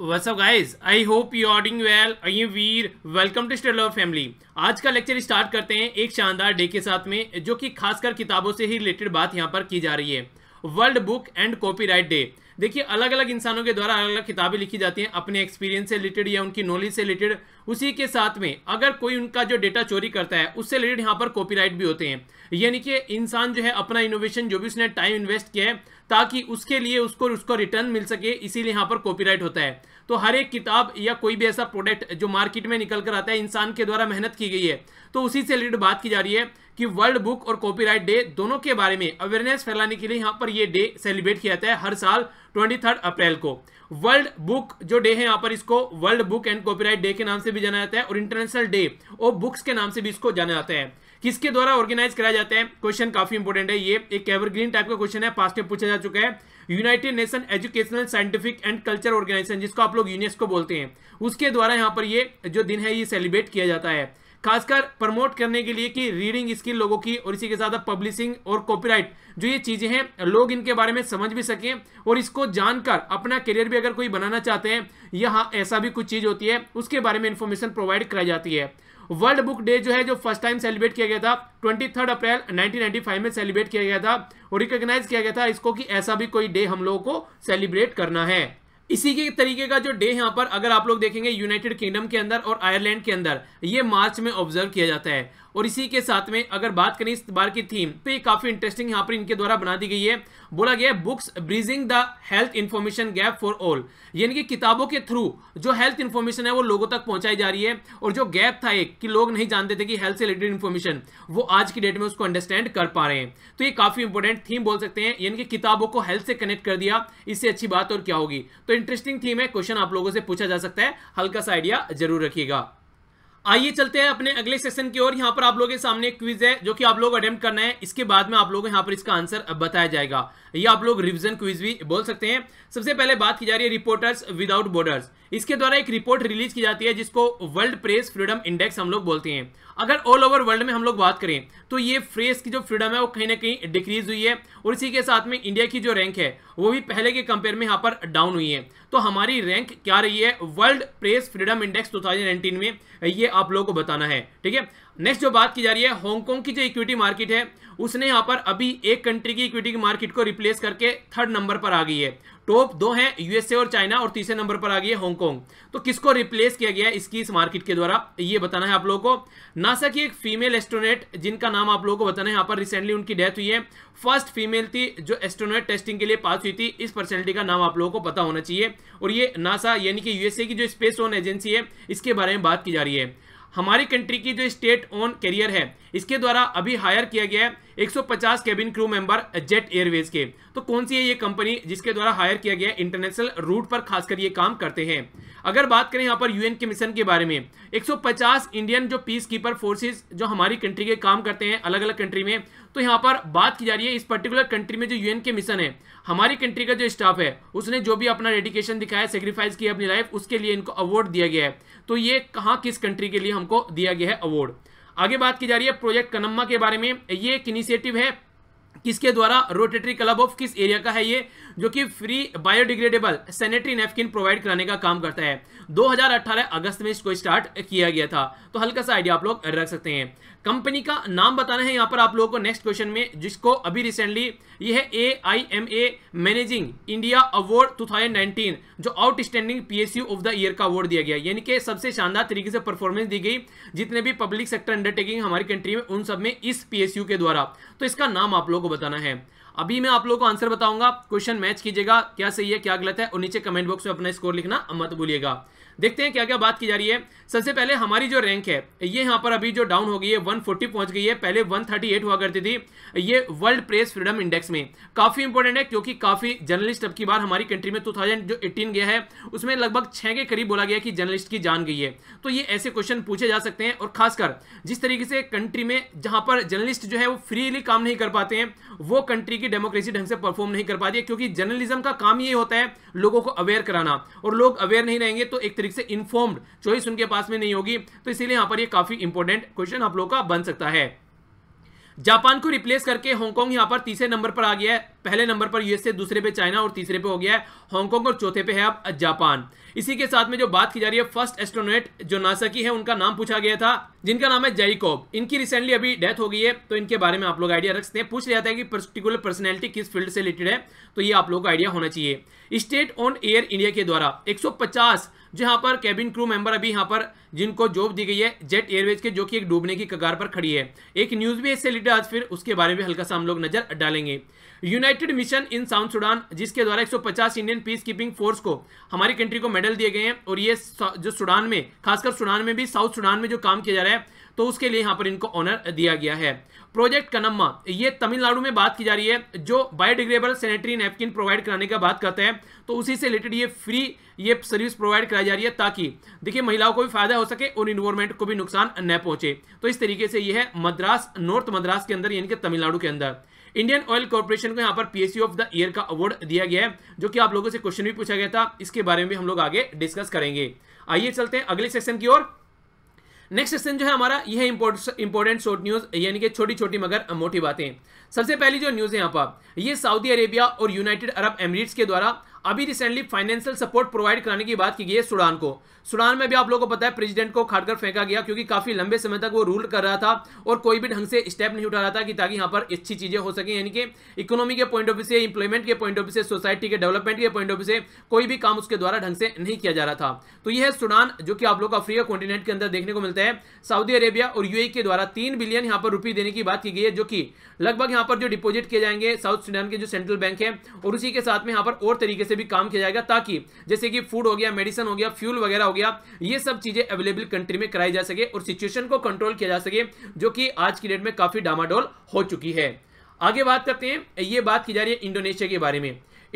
what's up guys I hope you are doing well I you we're welcome to study love family आज का lecture start करते हैं एक शानदार day के साथ में जो कि खासकर किताबों से ही रिलेटेड बात यहां पर की जा रही है world book and copyright day देखिए अलग अलग इंसानों के द्वारा अलग अलग किताबें लिखी जाती हैं अपने एक्सपीरियंस से रिलेटेड या उनकी नॉलेज से रिलेटेड उसी के साथ में अगर कोई उनका जो डेटा चोरी करता है उससे रिलेटेड यहाँ पर कॉपीराइट भी होते हैं यानी कि इंसान जो है अपना इनोवेशन जो भी उसने टाइम इन्वेस्ट किया है ताकि उसके लिए उसको उसको रिटर्न मिल सके इसीलिए यहाँ पर कॉपीराइट होता है तो हर एक किताब या कोई भी ऐसा प्रोडक्ट जो मार्केट में निकल कर आता है इंसान के द्वारा मेहनत की गई है तो उसी से रिलेटेड बात की जा रही है कि वर्ल्ड बुक और कॉपीराइट डे दोनों के बारे में अवेयरनेस फैलाने के लिए यहाँ पर ये डे सेलिब्रेट किया जाता है हर साल ट्वेंटी थर्ड अप्रैल को वर्ल्ड बुक जो डे है यहाँ पर इसको world book and copyright day के नाम से भी जाना जाता है और इंटरनेशनल डे और बुक्स के नाम से भी इसको जाना जाता है किसके द्वारा ऑर्गेनाइज कराया जाता है क्वेश्चन काफी इंपॉर्टेंट है ये एक एवरग्रीन टाइप का क्वेश्चन है पास्ट में पूछा जा चुका है United Nation Educational Scientific and Culture Organization जिसको आप लोग यूनेस्को बोलते हैं उसके द्वारा यहाँ पर ये जो दिन है ये सेलिब्रेट किया जाता है खासकर प्रमोट करने के लिए कि रीडिंग स्किल लोगों की और इसी के साथ पब्लिशिंग और कॉपीराइट जो ये चीज़ें हैं लोग इनके बारे में समझ भी सकें और इसको जानकर अपना करियर भी अगर कोई बनाना चाहते हैं यहाँ ऐसा भी कुछ चीज़ होती है उसके बारे में इन्फॉर्मेशन प्रोवाइड कराई जाती है वर्ल्ड बुक डे जो है जो फर्स्ट टाइम सेलिब्रेट किया गया था ट्वेंटी थर्ड अप्रैल 1995 में सेलिब्रेट किया गया था और रिकग्नाइज किया गया था इसको कि ऐसा भी कोई डे हम लोगों को सेलिब्रेट करना है इसी के तरीके का जो डे यहाँ पर अगर आप लोग देखेंगे यूनाइटेड किंगडम के अंदर और आयरलैंड के अंदर ये मार्च में ऑब्जर्व किया जाता है और इसी के साथ में अगर बात करें इस बार की थीम तो ये काफ़ी इंटरेस्टिंग यहाँ पर इनके द्वारा बना दी गई है बोला गया है books bridging the health information gap for all यानी कि किताबों के थ्रू जो हेल्थ इन्फॉर्मेशन है वो लोगों तक पहुंचाई जा रही है और जो गैप था एक कि लोग नहीं जानते थे कि हेल्थ से रिलेटेड इन्फॉर्मेशन वो आज की डेट में उसको अंडरस्टैंड कर पा रहे हैं तो ये काफ़ी इंपॉर्टेंट थीम बोल सकते हैं यानी कि किताबों को हेल्थ से कनेक्ट कर दिया इससे अच्छी बात और क्या होगी तो इंटरेस्टिंग थीम है क्वेश्चन आप लोगों से पूछा जा सकता है हल्का सा आइडिया जरूर रखिएगा आइए चलते हैं अपने अगले सेशन की ओर यहाँ पर आप लोगों के सामने क्विज है जो कि आप लोग अटेम्प्ट करना है इसके बाद में आप लोगों को यहाँ पर इसका आंसर बताया जाएगा ये आप लोग रिविजन क्विज भी बोल सकते हैं सबसे पहले बात की जा रही है रिपोर्टर्स विदाउट बॉर्डर्स इसके द्वारा एक रिपोर्ट रिलीज की जाती है जिसको वर्ल्ड प्रेस फ्रीडम इंडेक्स हम लोग बोलते हैं अगर ऑल ओवर वर्ल्ड में हम लोग बात करें तो ये प्रेस की जो फ्रीडम है वो कहीं ना कहीं डिक्रीज हुई है और इसी के साथ में इंडिया की जो रैंक है वो भी पहले के कंपेयर में यहाँ पर डाउन हुई है तो हमारी रैंक क्या रही है वर्ल्ड प्रेस फ्रीडम इंडेक्स 2019 में ये आप लोगों को बताना है ठीक है नेक्स्ट जो बात की जा रही है हांगकॉन्ग की जो इक्विटी मार्केट है उसने यहाँ पर अभी एक कंट्री की इक्विटी की मार्केट को रिप्लेस करके थर्ड नंबर पर आ गई है टॉप दो हैं यूएसए और चाइना और तीसरे नंबर पर आ गई है हांगकॉन्ग तो किसको रिप्लेस किया गया है इसकी इस मार्केट के द्वारा ये बताना है आप लोगों को नासा की एक फीमेल एस्ट्रोनेट जिनका नाम आप लोगों को बताना है यहाँ पर रिसेंटली उनकी डेथ हुई है फर्स्ट फीमेल थी जो एस्ट्रोनेट टेस्टिंग के लिए पास हुई थी इस पर्सनलिटी का नाम आप लोगों को पता होना चाहिए और ये नासा यानी कि यूएसए की जो स्पेस ओन एजेंसी है इसके बारे में बात की जा रही है हमारी कंट्री की जो स्टेट ओन कैरियर है इसके द्वारा अभी हायर किया गया है 150 cabin crew member Jet Airways के तो कौन सी है ये कंपनी जिसके द्वारा हायर किया गया इंटरनेशनल रूट पर खासकर ये काम करते हैं अगर बात करें यहाँ पर यूएन के मिशन के बारे में 150 इंडियन जो पीस कीपर फोर्सेज जो हमारी कंट्री के काम करते हैं अलग अलग कंट्री में तो यहाँ पर बात की जा रही है इस पर्टिकुलर कंट्री में जो यूएन के मिशन है हमारी कंट्री का जो स्टाफ है उसने जो भी अपना डेडिकेशन दिखाया सेक्रीफाइस किया अपनी लाइफ उसके लिए इनको अवार्ड दिया गया है तो ये कहाँ किस कंट्री के लिए हमको दिया गया है अवार्ड आगे बात की जा रही है प्रोजेक्ट कनम्मा के बारे में ये एक इनिशिएटिव है किसके द्वारा रोटेटरी क्लब ऑफ किस एरिया का है ये जो कि free biodegradable sanitary napkin provide कराने का काम करता है 2018 अगस्त में इसको स्टार्ट किया गया था तो हल्का सा आइडिया आप लोग रख सकते हैं कंपनी का नाम बताना है यहाँ पर आप लोगों को नेक्स्ट क्वेश्चन में जिसको अभी रिसेंटली ये है A I M A managing India award to जो outstanding PSU of the year का अवार्ड दिया गया यानी कि सबसे शानदार तरीके से परफॉर्मेंस दी गई जितने भी पब्लिक सेक्टर अंडरटेकिंग हमारी कंट्री में उन सब में इस पीएसयू के द्वारा तो इसका नाम आप लोग लोगों को बताना है अभी मैं आप लोगों को आंसर बताऊंगा क्वेश्चन मैच कीजिएगा क्या सही है क्या गलत है और नीचे कमेंट बॉक्स में अपना स्कोर लिखना मत भूलिएगा देखते हैं क्या क्या बात की जा रही है सबसे पहले हमारी जो रैंक है ये यहाँ पर अभी जो डाउन हो गई है 140 पहुंच गई है पहले 138 हुआ करती थी ये वर्ल्ड प्रेस फ्रीडम इंडेक्स में काफ़ी इंपॉर्टेंट है क्योंकि काफ़ी जर्नलिस्ट अब की बार हमारी कंट्री में 2000 जो गया है उसमें लगभग छह के करीब बोला गया कि जर्नलिस्ट की जान गई है तो ये ऐसे क्वेश्चन पूछे जा सकते हैं और खासकर जिस तरीके से कंट्री में जहां पर जर्नलिस्ट जो है वो फ्रीली काम नहीं कर पाते हैं वो कंट्री की डेमोक्रेसी ढंग से परफॉर्म नहीं कर पाती है क्योंकि जर्नलिज्म का काम ये होता है लोगों को अवेयर कराना और लोग अवेयर नहीं रहेंगे तो एक तरीके ठीक से इन्फॉर्म्ड चॉइस उनके पास में नहीं होगी तो इसीलिए यहां पर ये काफ़ी इंपॉर्टेंट क्वेश्चन आप लोग का बन सकता है जापान को रिप्लेस करके हांगकॉन्ग यहां पर तीसरे नंबर पर आ गया है पहले नंबर पर यूएसए दूसरे पे चाइना और तीसरे पे हो गया है हांगकांग और चौथे पे है अब जापान इसी के साथ में जो बात की जा रही है फर्स्ट एस्ट्रोनेट जो नासा की है उनका नाम पूछा गया था जिनका नाम है जयकोब इनकी रिसेंटली अभी डेथ हो गई है तो इनके बारे में आप लोग आइडिया रख सकते हैं पूछ लिया था कि पर्टिकुलर पर्सनैलिटी किस फील्ड से रिलेटेड है तो ये आप लोग को आइडिया होना चाहिए स्टेट ऑन एयर इंडिया के द्वारा एक जहां पर कैबिन क्रू मेंबर अभी यहां पर जिनको जॉब दी गई है जेट एयरवेज के जो कि एक डूबने की कगार पर खड़ी है एक न्यूज़ भी इससे रिलेटेड आज फिर उसके बारे में हल्का सा हम लोग नजर डालेंगे unite united mission in South Sudan जिसके द्वारा 150 इंडियन पीस कीपिंग फोर्स को हमारी कंट्री को मेडल दिए गए हैं और ये जो सूडान में खासकर सूडान में भी साउथ सूडान में जो काम किया जा रहा है तो उसके लिए यहाँ पर इनको ऑनर दिया गया है प्रोजेक्ट कनम्मा ये तमिलनाडु में बात की जा रही है जो बायोडिग्रेबल सैनिटरी नैपकिन प्रोवाइड कराने का बात करते हैं तो उसी से रिलेटेड ये फ्री ये सर्विस प्रोवाइड कराई जा रही है ताकि देखिए महिलाओं को भी फायदा हो सके और इन्वायरमेंट को भी नुकसान न पहुंचे तो इस तरीके से यह है मद्रास नॉर्थ मद्रास के अंदर यानी कि तमिलनाडु के अंदर इंडियन ऑयल कॉर्पोरेशन को यहाँ पर पीएसयू ऑफ द ईयर का अवार्ड दिया गया है जो कि आप लोगों से क्वेश्चन भी पूछा गया था इसके बारे में हम लोग आगे डिस्कस करेंगे आइए चलते हैं अगले सेक्शन की ओर नेक्स्ट सेक्शन जो है हमारा यह इंपॉर्टेंट शॉर्ट न्यूज यानी कि छोटी छोटी मगर मोटी बातें सबसे पहली जो न्यूज है यहाँ पर यह सऊदी अरेबिया और यूनाइटेड अरब एमरेट्स के द्वारा अभी रिसेंटली फाइनेंशियल सपोर्ट प्रोवाइड कराने की बात की गई है सुडान को सुडान में भी आप लोगों को पता है प्रेसिडेंट को खाड़कर फेंका गया क्योंकि काफ़ी लंबे समय तक वो रूल कर रहा था और कोई भी ढंग से स्टेप नहीं उठा रहा था कि ताकि यहाँ पर अच्छी चीज़ें हो सके यानी कि इकोनॉमी के पॉइंट ऑफ व्यू से इंप्लॉयमेंट के पॉइंट ऑफ व्यू से सोसाइटी के डेवलपमेंट के पॉइंट ऑफ व्यू से कोई भी काम उसके द्वारा ढंग से नहीं किया जा रहा था तो यह है सुडान जो कि आप लोग अफ्रीका कॉन्टिनेंट के अंदर देखने को मिलता है सऊदी अरेबिया और यूए e के द्वारा तीन बिलियन यहाँ पर रुपये देने की बात की गई है जो कि लगभग यहाँ पर जो डिपोजिट किए जाएंगे साउथ सुडान के जो सेंट्रल बैंक है और उसी के साथ में यहाँ पर और तरीके से भी काम किया जाएगा ताकि जैसे कि फूड हो गया मेडिसिन हो गया फ्यूल वगैरह हो गया ये सब चीज़ें अवेलेबल कंट्री में कराई जा सके और सिचुएशन को कंट्रोल किया जा सके जो कि आज की डेट में काफ़ी डामाडोल हो चुकी है आगे बात करते हैं ये बात की जा रही है इंडोनेशिया के बारे में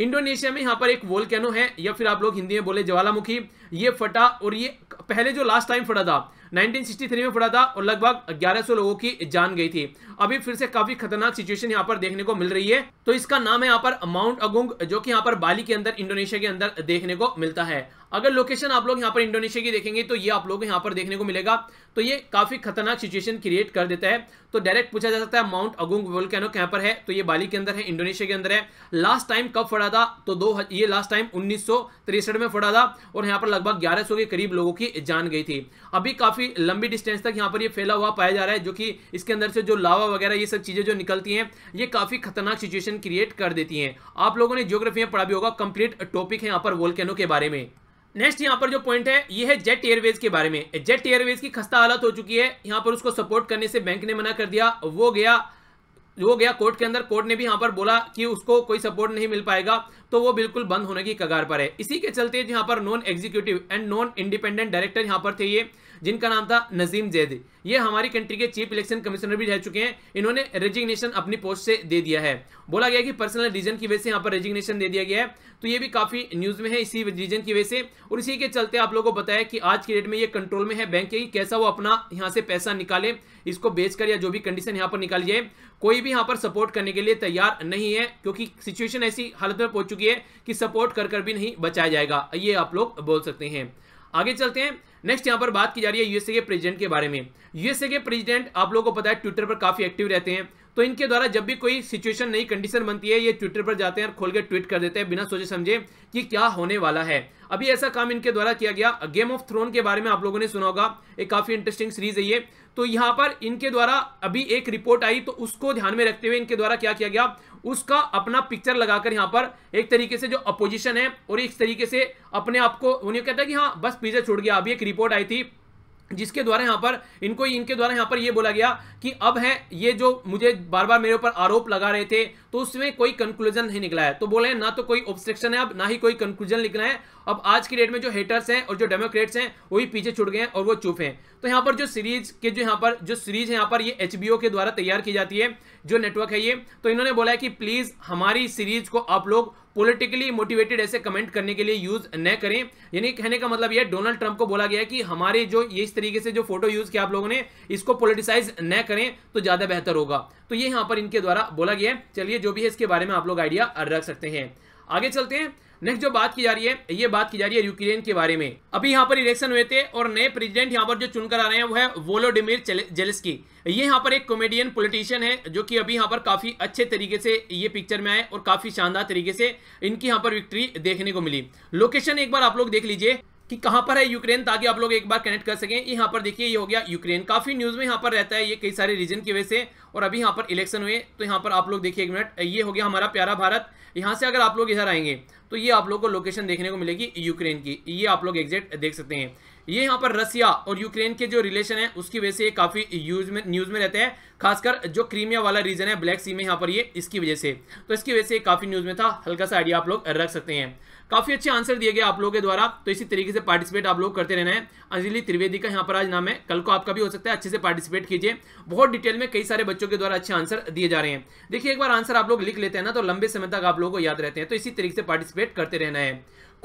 इंडोनेशिया में यहाँ पर एक वोल्केनो है या फिर आप लोग हिंदी में बोले ज्वालामुखी ये फटा और ये पहले जो लास्ट टाइम फटा था 1963 में पड़ा था और लगभग 1100 लोगों की जान गई थी अभी फिर से काफी खतरनाक सिचुएशन यहाँ पर देखने को मिल रही है तो इसका नाम है यहाँ पर माउंट अगुंग जो कि यहाँ पर बाली के अंदर इंडोनेशिया के अंदर देखने को मिलता है अगर लोकेशन आप लोग यहाँ पर इंडोनेशिया की देखेंगे तो ये आप लोग यहाँ पर देखने को मिलेगा तो ये काफ़ी खतरनाक सिचुएशन क्रिएट कर देता है तो डायरेक्ट पूछा जा सकता है माउंट अगुंग वोल्केनो कहाँ पर है तो ये बाली के अंदर है इंडोनेशिया के अंदर है लास्ट टाइम कब फड़ा था तो दो ये लास्ट टाइम उन्नीस में फड़ा था और यहाँ पर लगभग ग्यारह के करीब लोगों की जान गई थी अभी काफ़ी लंबी डिस्टेंस तक यहाँ पर ये फैला हुआ पाया जा रहा है जो कि इसके अंदर से जो लावा वगैरह ये सब चीज़ें जो निकलती हैं ये काफ़ी खतरनाक सिचुएशन क्रिएट कर देती हैं आप लोगों ने जियोग्राफी में पढ़ा भी होगा कंप्लीट टॉपिक है यहाँ पर वोल्केनो के बारे में नेक्स्ट यहाँ पर जो पॉइंट है ये है जेट एयरवेज के बारे में जेट एयरवेज की खस्ता हालत हो चुकी है यहाँ पर उसको सपोर्ट करने से बैंक ने मना कर दिया वो गया वो गया कोर्ट के अंदर कोर्ट ने भी यहाँ पर बोला कि उसको कोई सपोर्ट नहीं मिल पाएगा तो वो बिल्कुल बंद होने की कगार पर है इसी के चलते यहाँ पर non executive and non independent director यहाँ पर थे ये जिनका नाम था नजीम जैद ये हमारी कंट्री के चीफ इलेक्शन कमिश्नर भी रह चुके हैं इन्होंने रेजिग्नेशन अपनी पोस्ट से दे दिया है बोला गया कि पर्सनल रीजन की वजह से यहाँ पर रेजिग्नेशन दे दिया गया है तो ये भी काफ़ी न्यूज़ में है इसी रीजन की वजह से और इसी के चलते आप लोगों को बताया कि आज की डेट में ये कंट्रोल में है बैंक के कैसा वो अपना यहाँ से पैसा निकाले इसको बेचकर या जो भी कंडीशन यहाँ पर निकाली जाए कोई भी यहाँ पर सपोर्ट करने के लिए तैयार नहीं है क्योंकि सिचुएशन ऐसी हालत में पहुंच चुकी चुकी है कि सपोर्ट कर कर भी नहीं बचाया जाएगा ये आप लोग बोल सकते हैं आगे चलते हैं नेक्स्ट यहाँ पर बात की जा रही है यूएसए के प्रेसिडेंट के बारे में यूएसए के प्रेसिडेंट आप लोगों को पता है ट्विटर पर काफी एक्टिव रहते हैं तो इनके द्वारा जब भी कोई सिचुएशन नई कंडीशन बनती है ये ट्विटर पर जाते हैं और खोल के ट्वीट कर देते हैं बिना सोचे समझे कि क्या होने वाला है अभी ऐसा काम इनके द्वारा किया गया गेम ऑफ थ्रोन के बारे में आप लोगों ने सुना होगा एक काफी इंटरेस्टिंग सीरीज है ये तो यहाँ पर इनके द्वारा अभी एक रिपोर्ट आई तो उसको ध्यान में रखते हुए इनके द्वारा क्या किया गया उसका अपना पिक्चर लगाकर यहाँ पर एक तरीके से जो अपोजिशन है और एक तरीके से अपने आप को उन्हें कहता है कि हाँ बस पीछे छोड़ गया अभी एक रिपोर्ट आई थी जिसके द्वारा यहाँ पर इनको इनके द्वारा यहाँ पर ये बोला गया कि अब है ये जो मुझे बार बार मेरे ऊपर आरोप लगा रहे थे तो उसमें कोई कंक्लूजन नहीं निकला है तो बोले ना तो कोई ऑब्स्ट्रक्शन है अब ना ही कोई कंक्लूजन निकला है अब आज की डेट में जो हेटर्स हैं और जो डेमोक्रेट्स हैं वो भी पीछे छुट गए हैं और वो चुप हैं तो यहाँ पर जो सीरीज के जो यहाँ पर जो सीरीज है यहाँ पर ये एच के द्वारा तैयार की जाती है जो नेटवर्क है ये तो इन्होंने बोला है कि प्लीज़ हमारी सीरीज को आप लोग पॉलिटिकली मोटिवेटेड ऐसे कमेंट करने के लिए यूज न करें यानी कहने का मतलब यह डोनाल्ड ट्रंप को बोला गया कि हमारे जो ये इस तरीके से जो फोटो यूज किया आप लोगों ने इसको पोलिटिसाइज न करें तो ज्यादा बेहतर होगा तो ये यहाँ पर इनके द्वारा बोला गया है चलिए जो भी है इसके बारे में आप लोग आइडिया रख सकते हैं आगे चलते हैं नेक्स्ट जो बात की जा रही है ये बात की जा रही है यूक्रेन के बारे में अभी यहाँ पर इलेक्शन हुए थे और नए प्रेसिडेंट यहाँ पर जो चुनकर आ रहे हैं वो है वोलोडिमिर जेलेस्की ये यहाँ पर एक कॉमेडियन पॉलिटिशियन है जो कि अभी यहाँ पर काफी अच्छे तरीके से ये पिक्चर में आए और काफी शानदार तरीके से इनकी यहाँ पर विक्ट्री देखने को मिली लोकेशन एक बार आप लोग देख लीजिए कि कहां पर है यूक्रेन ताकि आप लोग एक बार कनेक्ट कर सकें यहां पर देखिए ये हो गया यूक्रेन काफ़ी न्यूज़ में यहां पर रहता है ये कई सारे रीजन की वजह से और अभी यहां पर इलेक्शन हुए तो यहां पर आप लोग देखिए एक मिनट ये हो गया हमारा प्यारा भारत यहां से अगर आप लोग इधर आएंगे तो ये आप लोग को लोकेशन देखने को मिलेगी यूक्रेन की ये आप लोग एग्जैक्ट देख सकते हैं ये यहाँ पर रसिया और यूक्रेन के जो रिलेशन है उसकी वजह से ये काफ़ी यूज में न्यूज़ में रहते हैं खासकर जो क्रीमिया वाला रीजन है ब्लैक सी में यहाँ पर ये इसकी वजह से तो इसकी वजह से काफ़ी न्यूज़ में था हल्का सा आइडिया आप लोग रख सकते हैं काफ़ी अच्छे आंसर दिए गए आप लोगों के द्वारा तो इसी तरीके से पार्टिसिपेट आप लोग करते रहना है अंजलि त्रिवेदी का यहाँ पर आज नाम है कल को आपका भी हो सकता है अच्छे से पार्टिसिपेट कीजिए बहुत डिटेल में कई सारे बच्चों के द्वारा अच्छे आंसर दिए जा रहे हैं देखिए एक बार आंसर आप लोग लिख लेते हैं ना तो लंबे समय तक आप लोगों को याद रहते हैं तो इसी तरीके से पार्टिसिपेट करते रहना है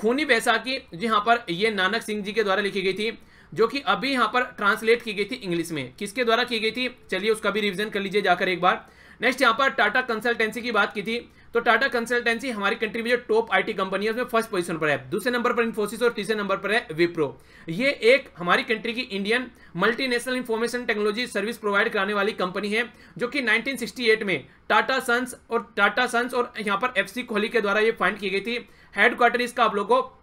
खूनी बैसाखी जो यहाँ पर ये नानक सिंह जी के द्वारा लिखी गई थी जो कि अभी यहाँ पर ट्रांसलेट की गई थी इंग्लिश में किसके द्वारा की गई थी चलिए उसका भी रिविजन कर लीजिए जाकर एक बार नेक्स्ट यहाँ पर टाटा कंसल्टेंसी की बात की थी तो टाटा कंसल्टेंसी हमारी कंट्री में जो टॉप आईटी कंपनी है उसमें फर्स्ट पोजीशन पर है दूसरे नंबर पर इन्फोसिस और तीसरे नंबर पर है विप्रो ये एक हमारी कंट्री की Indian multinational information technology service provide कराने वाली कंपनी है जो कि 1968 में टाटा सन्स और टाटा सन्स और यहाँ पर एफ कोहली के द्वारा ये फाइंड की गई थी हेडक्वार्टर इसका आप लोगों को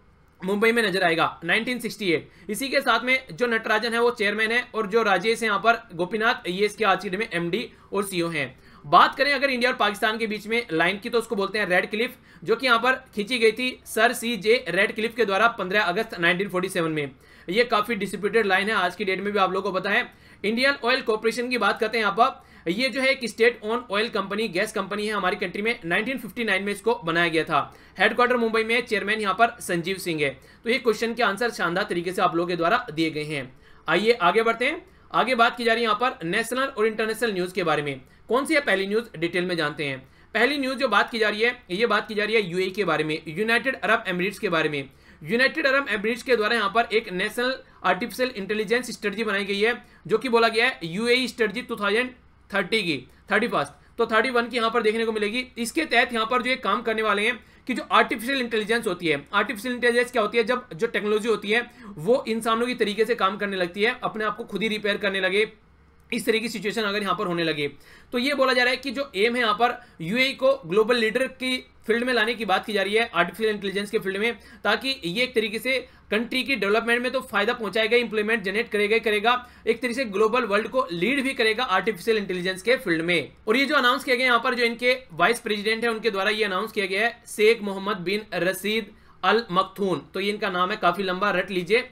मुंबई में नजर आएगा 1968 इसी के साथ में जो नटराजन है वो चेयरमैन है और जो राजेश है यहाँ पर गोपीनाथ ये इसके आज की में एमडी और सीईओ हैं बात करें अगर इंडिया और पाकिस्तान के बीच में लाइन की तो उसको बोलते हैं रेड क्लिफ जो कि यहाँ पर खींची गई थी Sir C J Radcliffe के द्वारा 15 अगस्त 1947 में ये काफी डिस्प्यूटेड लाइन है आज की डेट में भी आप लोगों को पता है इंडियन ऑयल कॉरपोरेशन की बात करते हैं यहाँ पर ये जो है एक state own oil company gas company है हमारी कंट्री में 1959 में इसको बनाया गया था हेडक्वार्टर मुंबई में चेयरमैन यहाँ पर संजीव सिंह है तो ये क्वेश्चन के आंसर शानदार तरीके से आप लोगों के द्वारा दिए गए हैं आइए आगे बढ़ते हैं आगे बात की जा रही है यहाँ पर नेशनल और इंटरनेशनल न्यूज़ के बारे में कौन सी है पहली न्यूज़ डिटेल में जानते हैं पहली न्यूज़ जो बात की जा रही है ये बात की जा रही है यूए e के बारे में यूनाइटेड अरब एमिरेट्स के बारे में यूनाइटेड अरब एमिरेट्स के द्वारा यहाँ पर एक नेशनल आर्टिफिशियल इंटेलिजेंस स्ट्रेटजी बनाई गई है जो कि बोला गया है यूएई स्ट्रेटजी थर्टी की थर्टी फर्स्ट तो थर्टी वन की यहाँ पर देखने को मिलेगी इसके तहत यहाँ पर जो एक काम करने वाले हैं कि जो आर्टिफिशियल इंटेलिजेंस होती है आर्टिफिशियल इंटेलिजेंस क्या होती है जब जो टेक्नोलॉजी होती है वो इंसानों की तरीके से काम करने लगती है अपने आप को खुद ही रिपेयर करने लगे इस तरह की सिचुएशन अगर यहाँ पर होने लगे तो ये बोला जा रहा है कि जो एम है यहाँ पर यू e को ग्लोबल लीडर की फील्ड में लाने की बात की जा रही है आर्टिफिशियल इंटेलिजेंस के फील्ड में ताकि ये एक तरीके से कंट्री की डेवलपमेंट में तो फायदा पहुंचाएगा इंप्लीमेंट जनरेट करेगा करेगा एक तरीके से ग्लोबल वर्ल्ड को लीड भी करेगा आर्टिफिशियल इंटेलिजेंस के फील्ड में और ये जो अनाउंस किया गया यहाँ पर जो इनके वाइस प्रेसिडेंट है उनके द्वारा ये अनाउंस किया गया है शेख मोहम्मद बिन रसीद अल मखथून तो ये इनका नाम है काफी लंबा रट लीजिए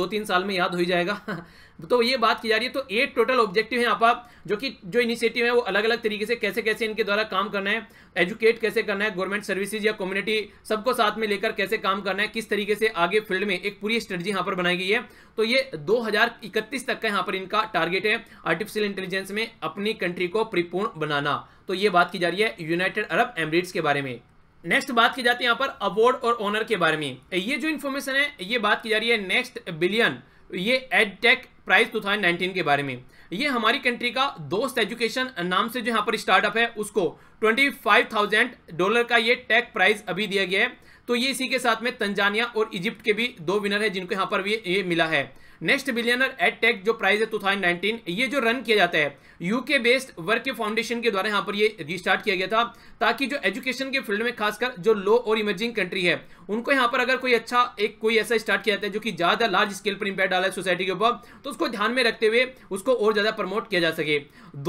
दो तीन साल में याद हो ही जाएगा तो ये बात की जा रही है तो एट टोटल ऑब्जेक्टिव है यहाँ पर जो कि जो इनिशिएटिव है वो अलग अलग तरीके से कैसे कैसे इनके द्वारा काम करना है एजुकेट कैसे करना है गवर्नमेंट सर्विसेज या कम्युनिटी सबको साथ में लेकर कैसे काम करना है किस तरीके से आगे फील्ड में एक पूरी स्ट्रेटजी यहाँ पर बनाई गई है तो ये दो तक का यहाँ पर इनका टारगेट है आर्टिफिशियल इंटेलिजेंस में अपनी कंट्री को परिपूर्ण बनाना तो ये बात की जा रही है यूनाइटेड अरब एमरेट्स के बारे में नेक्स्ट बात की जाती है यहाँ पर अवार्ड और ऑनर के बारे में ये जो इन्फॉर्मेशन है ये बात की जा रही है नेक्स्ट बिलियन ये एडटेक प्राइस 2019 के बारे में ये हमारी कंट्री का दोस्त एजुकेशन नाम से जो यहाँ पर स्टार्टअप है उसको 25,000 डॉलर का ये टेक प्राइज अभी दिया गया है तो ये इसी के साथ में तंजानिया और इजिप्ट के भी दो विनर हैं जिनको यहाँ पर भी ये मिला है नेक्स्ट बिलियनर एट टेक जो प्राइस है टू ये जो रन किया जाता है UK based Varkey foundation के द्वारा यहाँ पर ये रिस्टार्ट किया गया था ताकि जो एजुकेशन के फील्ड में खासकर जो लो और इमर्जिंग कंट्री है उनको यहाँ पर अगर कोई अच्छा एक कोई ऐसा स्टार्ट किया जाता है जो कि ज़्यादा लार्ज स्केल पर इम्पैक्ट डाला है सोसाइटी के ऊपर तो उसको ध्यान में रखते हुए उसको और ज़्यादा प्रमोट किया जा सके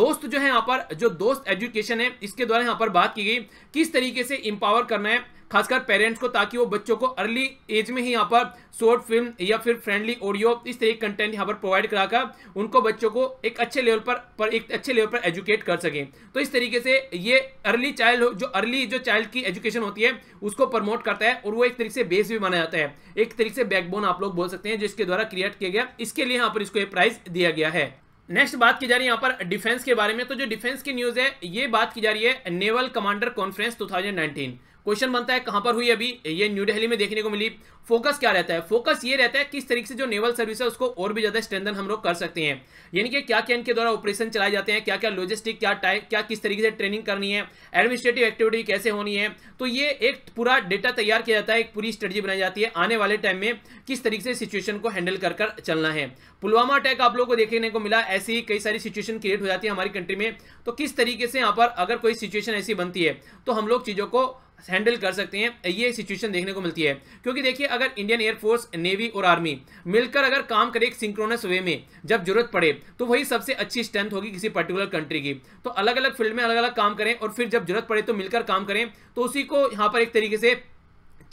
दोस्त जो है यहाँ पर जो दोस्त एजुकेशन है इसके द्वारा यहाँ पर बात की गई किस तरीके से इंपावर करना है खासकर पेरेंट्स को ताकि वो बच्चों को अर्ली एज में ही यहाँ पर शॉर्ट फिल्म या फिर फ्रेंडली ऑडियो इस तरह के कंटेंट यहाँ पर प्रोवाइड कराकर उनको बच्चों को एक अच्छे लेवल पर, पर एक अच्छे लेवल पर एजुकेट कर सकें तो इस तरीके से ये अर्ली चाइल्ड जो अर्ली जो चाइल्ड की एजुकेशन होती है उसको प्रमोट करता है और वो एक तरीके से बेस भी माना जाता है एक तरीके से बैकबोन आप लोग बोल सकते हैं जिसके द्वारा क्रिएट किया गया इसके लिए यहाँ पर इसको प्राइज दिया गया है नेक्स्ट बात की जा रही है यहाँ पर डिफेंस के बारे में तो जो डिफेंस की न्यूज है ये बात की जा रही है नेवल कमांडर कॉन्फ्रेंस 2019 क्वेश्चन बनता है कहां पर हुई अभी ये न्यू दिल्ली में देखने को मिली फोकस क्या रहता है फोकस ये रहता है किस तरीके से जो नेवल सर्विस है उसको और भी ज्यादा स्ट्रेंथन हम लोग कर सकते हैं यानी कि क्या क्या इनके द्वारा ऑपरेशन चलाए जाते हैं क्या क्या लॉजिस्टिक क्या टाइप क्या किस तरीके से ट्रेनिंग करनी है एडमिनिस्ट्रेटिव एक्टिविटी कैसे होनी है तो ये एक पूरा डेटा तैयार किया जाता है एक पूरी स्ट्रेटी बनाई जाती है आने वाले टाइम में किस तरीके से सिचुएशन को हैंडल कर कर चलना है पुलवामा अटैक आप लोगों को देखने को मिला ऐसी कई सारी सिचुएशन क्रिएट हो जाती है हमारी कंट्री में तो किस तरीके से यहाँ पर अगर कोई सिचुएशन ऐसी बनती है तो हम लोग चीज़ों को हैंडल कर सकते हैं ये सिचुएशन देखने को मिलती है क्योंकि देखिए अगर इंडियन एयरफोर्स नेवी और आर्मी मिलकर अगर काम करे एक सिंक्रोनस वे में जब जरूरत पड़े तो वही सबसे अच्छी स्ट्रेंथ होगी किसी पर्टिकुलर कंट्री की तो अलग अलग फील्ड में अलग अलग काम करें और फिर जब जरूरत पड़े तो मिलकर काम करें तो उसी को यहाँ पर एक तरीके से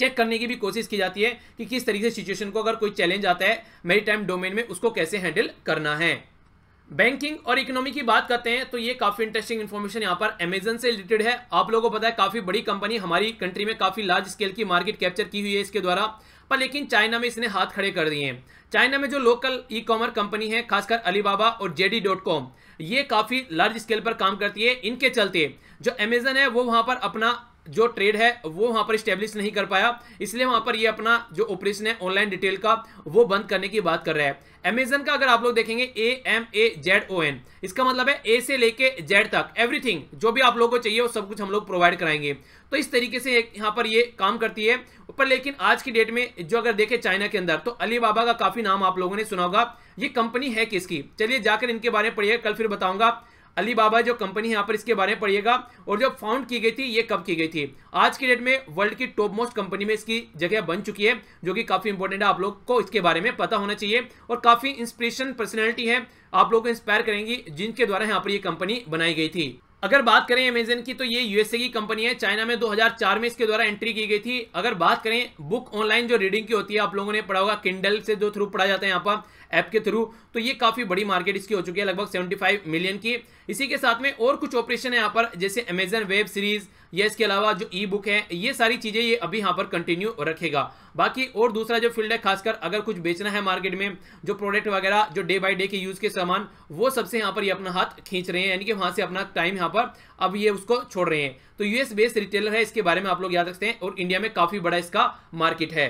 चेक करने की भी कोशिश की जाती है कि किस तरीके से सिचुएशन को अगर कोई चैलेंज आता है मेरी टाइम डोमेन में उसको कैसे हैंडल करना है बैंकिंग और इकोनॉमी की बात करते हैं तो ये काफी इंटरेस्टिंग इन्फॉर्मेशन यहाँ पर अमेजन से रिलेटेड है आप लोगों को पता है काफी बड़ी कंपनी हमारी कंट्री में काफी लार्ज स्केल की मार्केट कैप्चर की हुई है इसके द्वारा पर लेकिन चाइना में इसने हाथ खड़े कर दिए हैं चाइना में जो लोकल ई कॉमर्स कंपनी है खासकर अलीबाबा और जेडी डॉट कॉम ये काफी लार्ज स्केल पर काम करती है इनके चलते जो अमेजन है वो वहाँ पर अपना जो ट्रेड है वो वहां पर स्टेब्लिश नहीं कर पाया इसलिए वहां पर ये अपना जो ऑपरेशन है ऑनलाइन डिटेल का वो बंद करने की बात कर रहा है अमेजन का अगर आप लोग देखेंगे A M A Z O N इसका मतलब है ए से लेके जेड तक एवरीथिंग जो भी आप लोगों को चाहिए वो सब कुछ हम लोग प्रोवाइड कराएंगे तो इस तरीके से यहाँ पर ये काम करती है पर लेकिन आज की डेट में जो अगर देखें चाइना के अंदर तो अली बाबा का काफ़ी नाम आप लोगों ने सुना होगा ये कंपनी है किसकी चलिए जाकर इनके बारे में पढ़िए कल फिर बताऊंगा अली बाबा जो कंपनी है यहाँ पर इसके बारे में पढ़िएगा और जो फाउंड की गई थी ये कब की गई थी आज की डेट में वर्ल्ड की टॉप मोस्ट कंपनी में इसकी जगह बन चुकी है जो कि काफ़ी इंपॉर्टेंट है आप लोग को इसके बारे में पता होना चाहिए और काफ़ी इंस्पिरेशन पर्सनैलिटी है आप लोग को इंस्पायर करेंगी जिनके द्वारा यहाँ पर ये कंपनी बनाई गई थी अगर बात करें अमेजन की तो ये यूएसए की कंपनी है चाइना में 2004 में इसके द्वारा एंट्री की गई थी अगर बात करें बुक ऑनलाइन जो रीडिंग की होती है आप लोगों ने पढ़ा होगा किंडल से जो थ्रू पढ़ा जाता है यहाँ पर ऐप के थ्रू तो ये काफ़ी बड़ी मार्केट इसकी हो चुकी है लगभग 75 मिलियन की इसी के साथ में और कुछ ऑपरेशन है यहाँ पर जैसे अमेजन वेब सीरीज़ या इसके अलावा जो ई बुक है ये सारी चीज़ें ये अभी यहाँ पर कंटिन्यू रखेगा बाकी और दूसरा जो फील्ड है खासकर अगर कुछ बेचना है मार्केट में जो प्रोडक्ट वगैरह जो डे बाय डे के यूज़ के सामान वो सबसे यहाँ पर ये अपना हाथ खींच रहे हैं यानी कि वहाँ से अपना टाइम यहाँ पर अब ये उसको छोड़ रहे हैं तो यूएस बेस्ड रिटेलर है इसके बारे में आप लोग याद रखते हैं और इंडिया में काफ़ी बड़ा इसका मार्केट है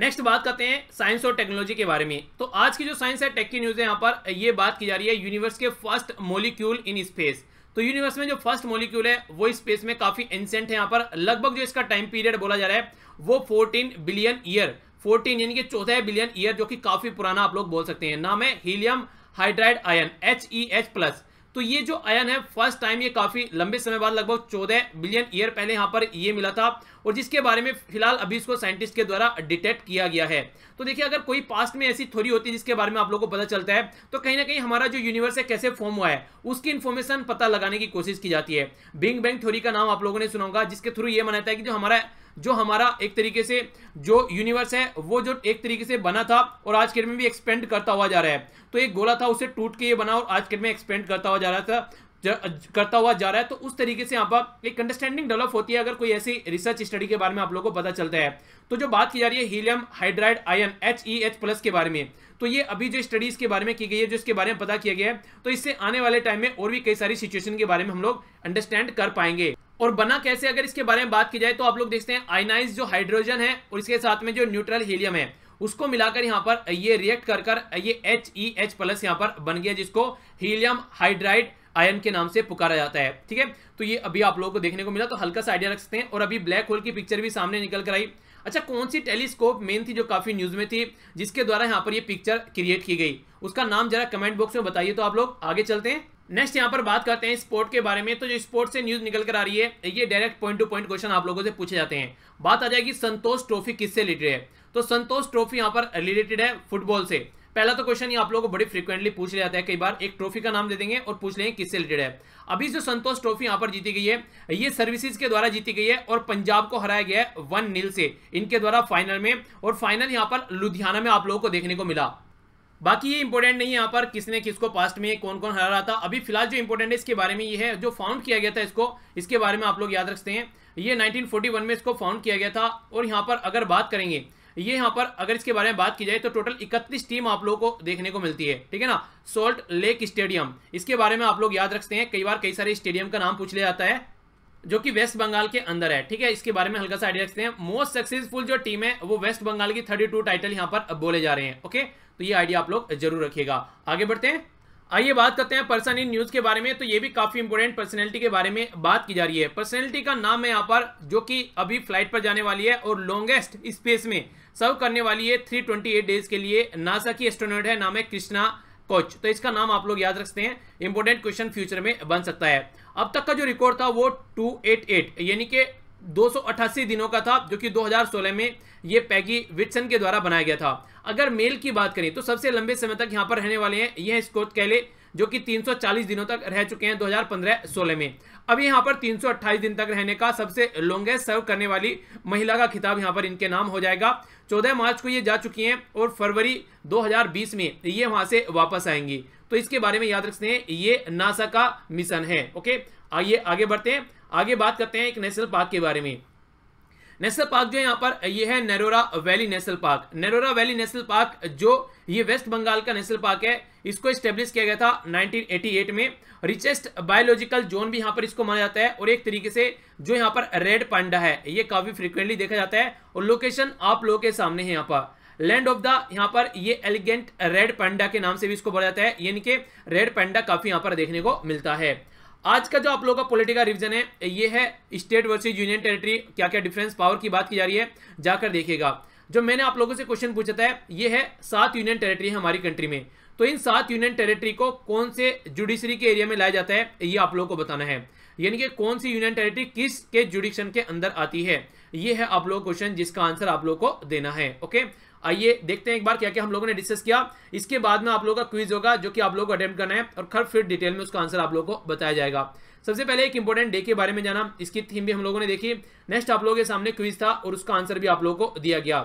नेक्स्ट बात करते हैं साइंस और टेक्नोलॉजी के बारे में तो आज की जो साइंस है टेक की न्यूज़ है यहाँ पर ये बात की जा रही है यूनिवर्स के फर्स्ट मोलिक्यूल इन स्पेस तो यूनिवर्स में जो फर्स्ट मोलिक्यूल है वो स्पेस में काफ़ी एंसेंट है यहाँ पर लगभग जो इसका टाइम पीरियड बोला जा रहा है वो फोर्टीन बिलियन ईयर फोर्टीन यानी कि चौदह बिलियन ईयर जो कि काफ़ी पुराना आप लोग बोल सकते हैं नाम है helium hydride ion H E H plus तो ये जो आयन है फर्स्ट टाइम ये काफ़ी लंबे समय बाद लगभग चौदह बिलियन ईयर पहले यहाँ पर ये मिला था और जिसके बारे में फिलहाल अभी इसको साइंटिस्ट के द्वारा डिटेक्ट किया गया है तो देखिए अगर कोई पास्ट में ऐसी थ्योरी होती है जिसके बारे में आप लोगों को पता चलता है तो कहीं ना कहीं हमारा जो यूनिवर्स है कैसे फॉर्म हुआ है उसकी इन्फॉर्मेशन पता लगाने की कोशिश की जाती है बिंग बैंग थ्योरी का नाम आप लोगों ने सुना होगा जिसके थ्रू ये मनाता है कि जो हमारा जो हमारा एक तरीके से जो यूनिवर्स है वो जो एक तरीके से बना था और आज के डेट में भी एक्सपेंड करता हुआ जा रहा है तो एक गोला था उसे टूट के ये बना और आज के डेट में एक्सपेंड करता हुआ जा रहा था करता हुआ जा रहा है तो उस तरीके से यहाँ पर एक अंडरस्टैंडिंग डेवलप होती है अगर कोई ऐसी रिसर्च स्टडी के बारे में आप लोगों को पता चलता है तो जो बात की जा रही है helium hydride ion H E H plus के बारे में तो ये अभी जो स्टडीज के बारे में की गई है जो इसके बारे में पता किया गया है तो इससे आने वाले टाइम में और भी कई सारी सिचुएशन के बारे में हम लोग अंडरस्टैंड कर पाएंगे और बना कैसे अगर इसके बारे में बात की जाए तो आप लोग देखते हैं आयनाइज जो हाइड्रोजन है और इसके साथ में जो न्यूट्रल हीलियम है उसको मिलाकर यहां पर ये रिएक्ट कर कर ये एच ई एच प्लस यहां पर बन गया जिसको हीलियम हाइड्राइड आयन के नाम से पुकारा जाता है ठीक है तो ये अभी आप लोगों को देखने को मिला तो हल्का सा आइडिया रख सकते हैं और अभी ब्लैक होल की पिक्चर भी सामने निकल कर आई अच्छा कौन सी टेलीस्कोप मेन थी जो काफी न्यूज में थी जिसके द्वारा यहां पर ये पिक्चर क्रिएट की गई उसका नाम जरा कमेंट बॉक्स में बताइए तो आप लोग आगे चलते हैं नेक्स्ट यहाँ पर बात करते हैं स्पोर्ट के बारे में तो जो स्पोर्ट से न्यूज़ निकल कर आ रही है ये direct point to point question आप लोगों से पूछे जाते हैं बात आ जाएगी संतोष ट्रॉफी किससे रिलेटेड है तो संतोष ट्रॉफी यहाँ पर रिलेटेड है फुटबॉल से पहला तो क्वेश्चन आप लोगों को बड़ी फ्रीक्वेंटली पूछ लिया जाता है कई बार एक ट्रॉफी का नाम दे देंगे और पूछ लेंगे किससे रिलेटेड है अभी जो संतोष ट्रॉफी यहाँ पर जीती गई है ये सर्विसेज के द्वारा जीती गई है और पंजाब को हराया गया है वन नील से इनके द्वारा फाइनल में और फाइनल यहाँ पर लुधियाना में आप लोगों को देखने को मिला बाकी ये इंपॉर्टेंट नहीं है यहाँ पर किसने किसको पास्ट में कौन कौन हरा रहा था अभी फिलहाल जो इंपॉर्टेंट है इसके बारे में ये है जो फाउंड किया गया था इसको इसके बारे में आप लोग याद रखते हैं ये 1941 में इसको फाउंड किया गया था और यहाँ पर अगर बात करेंगे ये यहाँ पर अगर इसके बारे में बात की जाए तो टोटल इकतीस टीम आप लोगों को देखने को मिलती है ठीक है ना सोल्ट लेक स्टेडियम इसके बारे में आप लोग याद रखते हैं कई बार कई सारे स्टेडियम का नाम पूछ लिया जाता है जो कि वेस्ट बंगाल के अंदर है ठीक है इसके बारे में हल्का सा आइडिया रखते हैं मोस्ट सक्सेसफुल जो टीम है वो वेस्ट बंगाल की थर्टी टू टाइटल यहां पर बोले जा रहे हैं ओके तो ये आइडिया आप लोग जरूर रखिएगा आगे बढ़ते हैं आइए बात करते हैं पर्सन इन न्यूज के बारे में तो ये भी काफी इंपोर्टेंट पर्सनैलिटी के बारे में बात की जा रही है पर्सनैलिटी का नाम है यहाँ पर जो कि अभी फ्लाइट पर जाने वाली है और लॉन्गेस्ट स्पेस में सर्व करने वाली है एट डेज के लिए नासा की एस्ट्रोनॉट है नाम है कृष्णा कोच तो इसका नाम आप लोग याद रखते हैं इंपॉर्टेंट क्वेश्चन फ्यूचर में बन सकता है अब तक का जो रिकॉर्ड था वो 288 यानी कि 288 दिनों का था जो कि 2016 में ये पैगी विटसन के द्वारा बनाया गया था अगर मेल की बात करें तो सबसे लंबे समय तक यहाँ पर रहने वाले हैं यह स्कोर कहले जो कि 340 दिनों तक रह चुके हैं 2015-16 में अब यहाँ पर 328 दिन तक रहने का सबसे लॉन्गेस्ट सर्व करने वाली महिला का खिताब यहाँ पर इनके नाम हो जाएगा 14 मार्च को ये जा चुकी हैं और फरवरी 2020 में ये वहां से वापस आएंगी तो इसके बारे में याद रखते हैं ये नासा का मिशन है ओके आइए आगे बढ़ते हैं आगे बात करते हैं एक नेशनल पार्क के बारे में नेशनल पार्क जो यहाँ पर ये है Nerora Valley National Park Nerora Valley National Park जो ये वेस्ट बंगाल का नेशनल पार्क है इसको स्टेब्लिश किया गया था 1988 में रिचेस्ट बायोलॉजिकल जोन भी यहाँ पर इसको माना जाता है और एक तरीके से जो यहाँ पर रेड पांडा है ये काफी फ्रिक्वेंटली देखा जाता है और लोकेशन आप लोगों के सामने है यहाँ पर लैंड ऑफ द यहाँ पर ये एलिगेंट रेड पांडा के नाम से भी इसको बोला जाता है यानी कि रेड पांडा काफी यहाँ पर देखने को मिलता है आज का जो आप लोगों का पॉलिटिकल रिविजन है ये है स्टेट वर्सेज यूनियन टेरिटरी क्या क्या डिफरेंस पावर की बात की जा रही है जाकर देखिएगा जो मैंने आप लोगों से क्वेश्चन पूछा था ये है सात यूनियन टेरिटरी हमारी कंट्री में तो इन सात यूनियन टेरिटरी को कौन से जुडिशरी के एरिया में लाया जाता है ये आप लोगों को बताना है यानी कि कौन सी यूनियन टेरिटरी किस के जुडिक्शन के अंदर आती है ये है आप लोग क्वेश्चन जिसका आंसर आप लोग को देना है ओके आइए देखते हैं एक बार क्या क्या हम लोगों ने डिस्कस किया इसके बाद में आप लोगों का क्विज होगा जो कि आप लोगों को अटेम्प्ट करना है और खर फिर डिटेल में उसका आंसर आप लोगों को बताया जाएगा सबसे पहले एक इंपॉर्टेंट डे के बारे में जाना इसकी थीम भी हम लोगों ने देखी नेक्स्ट आप लोगों के सामने क्विज था और उसका आंसर भी आप लोगों को दिया गया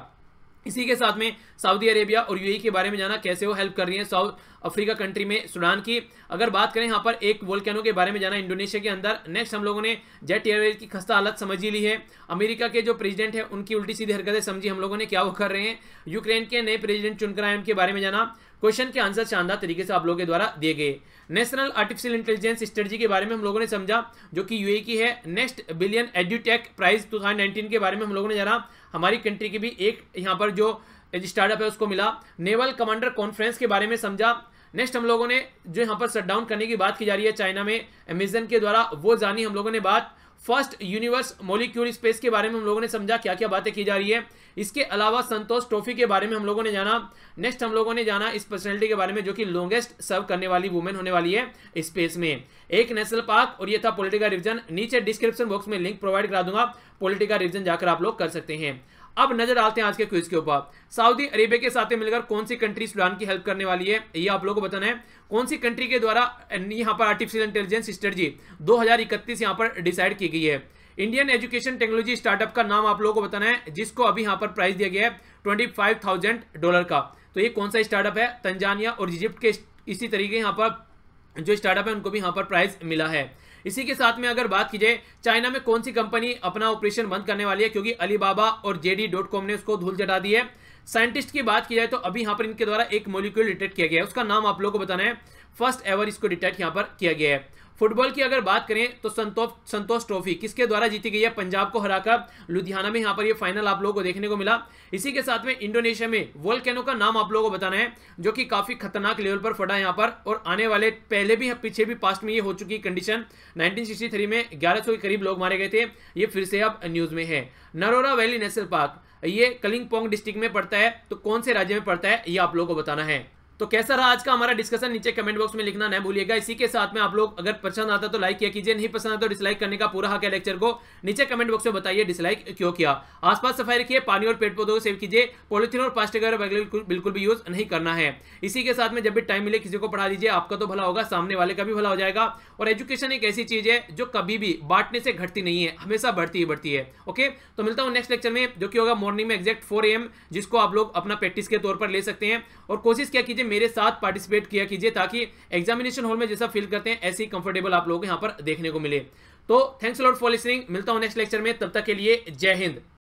इसी के साथ में सऊदी अरेबिया और यूएई के बारे में जाना कैसे वो हेल्प कर रही है साउथ अफ्रीका कंट्री में सुडान की अगर बात करें यहाँ पर एक वोल्केनो के बारे में जाना इंडोनेशिया के अंदर नेक्स्ट हम लोगों ने जेट एयरवेज की खस्ता हालत समझ ही ली है अमेरिका के जो प्रेसिडेंट है उनकी उल्टी सीधी हरकतें समझी हम लोगों ने क्या वो कर रहे हैं यूक्रेन के नए प्रेजिडेंट चुनकर आए उनके बारे में जाना क्वेश्चन के आंसर शानदार तरीके से आप लोगों के द्वारा दिए गए नेशनल आर्टिफिशियल इंटेलिजेंस स्ट्रेटजी के बारे में हम लोगों ने समझा जो कि यूए की है next billion edutech prize two के बारे में हम लोगों ने जाना हमारी कंट्री की भी एक यहाँ पर जो स्टार्टअप है उसको मिला नेवल कमांडर कॉन्फ्रेंस के बारे में समझा नेक्स्ट हम लोगों ने जो यहाँ पर शटडाउन करने की बात की जा रही है चाइना में अमेजन के द्वारा वो जानी हम लोगों ने बात फर्स्ट यूनिवर्स मोलिक्यूल स्पेस के बारे में हम लोगों ने समझा क्या क्या बातें की जा रही है इसके अलावा संतोष ट्रॉफी के बारे में हम लोगों ने जाना नेक्स्ट हम लोगों ने जाना इस पर्सनैलिटी के बारे में जो कि लॉन्गेस्ट सर्व करने वाली वुमेन होने वाली है स्पेस में एक नेशनल पार्क और ये था पॉलिटिकल रिविजन नीचे डिस्क्रिप्शन बॉक्स में लिंक प्रोवाइड करा दूंगा पॉलिटिकल रिविजन जाकर आप लोग कर सकते हैं अब नजर डालते हैं आज के क्विज के ऊपर सऊदी अरेबिया के साथ मिलकर कौन सी कंट्री सुडान की हेल्प करने वाली है ये आप लोगों को बताना है कौन सी कंट्री के द्वारा यहाँ पर आर्टिफिशियल इंटेलिजेंस स्ट्रेटी दो हजार इकतीस यहाँ पर डिसाइड की गई है इंडियन एजुकेशन टेक्नोलॉजी स्टार्टअप का नाम आप लोगों को बताना है जिसको अभी यहाँ पर प्राइस दिया गया है ट्वेंटी फाइव थाउजेंड डॉलर का तो ये कौन सा स्टार्टअप है तंजानिया और इजिप्ट के इसी तरीके यहाँ पर जो स्टार्टअप है उनको भी यहाँ पर प्राइज मिला है इसी के साथ में अगर बात की जाए चाइना में कौन सी कंपनी अपना ऑपरेशन बंद करने वाली है क्योंकि अलीबाबा और जेडी ने उसको धूल चटा दी है साइंटिस्ट की बात की जाए तो अभी यहाँ पर इनके द्वारा एक मोलिक्यूल डिटेक्ट किया गया है उसका नाम आप लोगों को बताना है फर्स्ट एवर इसको डिटेक्ट यहाँ पर किया गया है फुटबॉल की अगर बात करें तो संतोष संतोष ट्रॉफी किसके द्वारा जीती गई है पंजाब को हराकर लुधियाना में यहाँ पर ये फाइनल आप लोगों को देखने को मिला इसी के साथ में इंडोनेशिया में वर्ल्ड कैनो का नाम आप लोगों को बताना है जो कि काफी खतरनाक लेवल पर फटा यहाँ पर और आने वाले पहले भी पीछे भी पास्ट में ये हो चुकी कंडीशन नाइनटीन में ग्यारह के करीब लोग मारे गए थे ये फिर से अब न्यूज में है नरोरा वैली नेशनल पार्क ये कलिंगपोंग डिस्ट्रिक्ट में पड़ता है तो कौन से राज्य में पड़ता है ये आप लोगों को बताना है तो कैसा रहा आज का हमारा डिस्कशन नीचे कमेंट बॉक्स में लिखना नहीं भूलिएगा इसी के साथ में आप लोग अगर पसंद आता तो लाइक किया कीजिए नहीं पसंद आता तो डिसलाइक करने का पूरा हक है लेक्चर को नीचे कमेंट बॉक्स में बताइए डिसलाइक क्यों किया आसपास सफाई रखिए पानी और पेड़ पौधों को सेव कीजिए पॉलिथिन और प्लास्टिक बिल्कुल भी यूज नहीं करना है इसी के साथ में जब भी टाइम मिले किसी को पढ़ा दीजिए आपका तो भला होगा सामने वाले का भी भला हो जाएगा और एजुकेशन एक ऐसी चीज है जो कभी भी बांटने से घटती नहीं है हमेशा बढ़ती ही बढ़ती है ओके तो मिलता हूँ नेक्स्ट लेक्चर में जो कि होगा मॉर्निंग में एक्जैक्ट फोर एम जिसको आप लोग अपना प्रैक्टिस के तौर पर ले सकते हैं और कोशिश क्या कीजिए मेरे साथ पार्टिसिपेट किया कीजिए ताकि एग्जामिनेशन हॉल में जैसा फील करते हैं ऐसे ही कंफर्टेबल आप लोग यहाँ पर देखने को मिले तो थैंक्स लॉर्ड फॉर लिसनिंग मिलता हूँ नेक्स्ट लेक्चर में तब तक के लिए जय हिंद